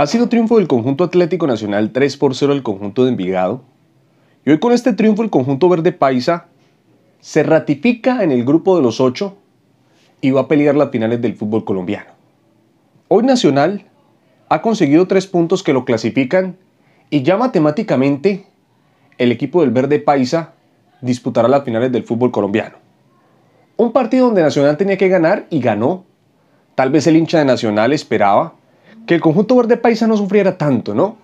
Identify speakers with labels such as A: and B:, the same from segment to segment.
A: Ha sido triunfo del conjunto Atlético Nacional 3 por 0 al conjunto de Envigado. Y hoy con este triunfo el conjunto verde paisa se ratifica en el grupo de los ocho y va a pelear las finales del fútbol colombiano. Hoy Nacional ha conseguido 3 puntos que lo clasifican y ya matemáticamente el equipo del verde paisa disputará las finales del fútbol colombiano. Un partido donde Nacional tenía que ganar y ganó. Tal vez el hincha de Nacional esperaba que el conjunto verde paisa no sufriera tanto, ¿no?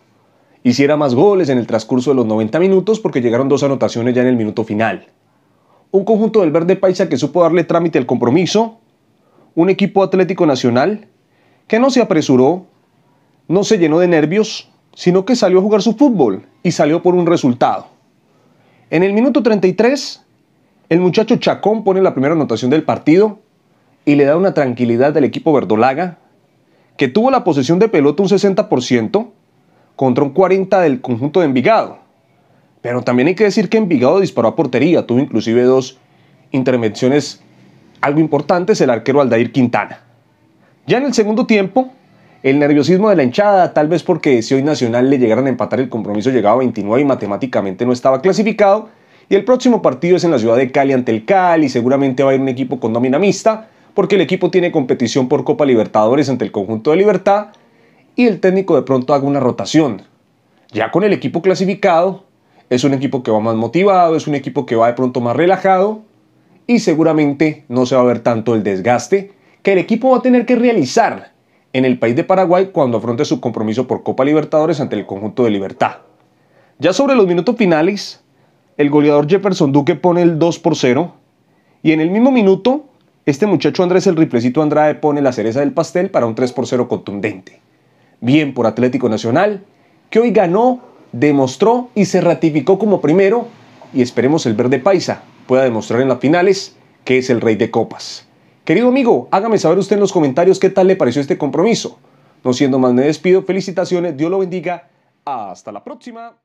A: Hiciera más goles en el transcurso de los 90 minutos porque llegaron dos anotaciones ya en el minuto final. Un conjunto del verde paisa que supo darle trámite al compromiso, un equipo atlético nacional que no se apresuró, no se llenó de nervios, sino que salió a jugar su fútbol y salió por un resultado. En el minuto 33, el muchacho Chacón pone la primera anotación del partido y le da una tranquilidad del equipo verdolaga que tuvo la posesión de pelota un 60% contra un 40% del conjunto de Envigado. Pero también hay que decir que Envigado disparó a portería, tuvo inclusive dos intervenciones algo importantes el arquero Aldair Quintana. Ya en el segundo tiempo, el nerviosismo de la hinchada, tal vez porque si hoy Nacional le llegaran a empatar el compromiso llegaba a 29 y matemáticamente no estaba clasificado, y el próximo partido es en la ciudad de Cali ante el Cali, seguramente va a ir un equipo con nómina mixta, porque el equipo tiene competición por Copa Libertadores ante el conjunto de Libertad y el técnico de pronto haga una rotación. Ya con el equipo clasificado, es un equipo que va más motivado, es un equipo que va de pronto más relajado y seguramente no se va a ver tanto el desgaste que el equipo va a tener que realizar en el país de Paraguay cuando afronte su compromiso por Copa Libertadores ante el conjunto de Libertad. Ya sobre los minutos finales, el goleador Jefferson Duque pone el 2 por 0 y en el mismo minuto este muchacho Andrés el Riplecito Andrade pone la cereza del pastel para un 3 por 0 contundente. Bien por Atlético Nacional, que hoy ganó, demostró y se ratificó como primero y esperemos el verde paisa pueda demostrar en las finales que es el rey de copas. Querido amigo, hágame saber usted en los comentarios qué tal le pareció este compromiso. No siendo más, me despido. Felicitaciones, Dios lo bendiga. Hasta la próxima.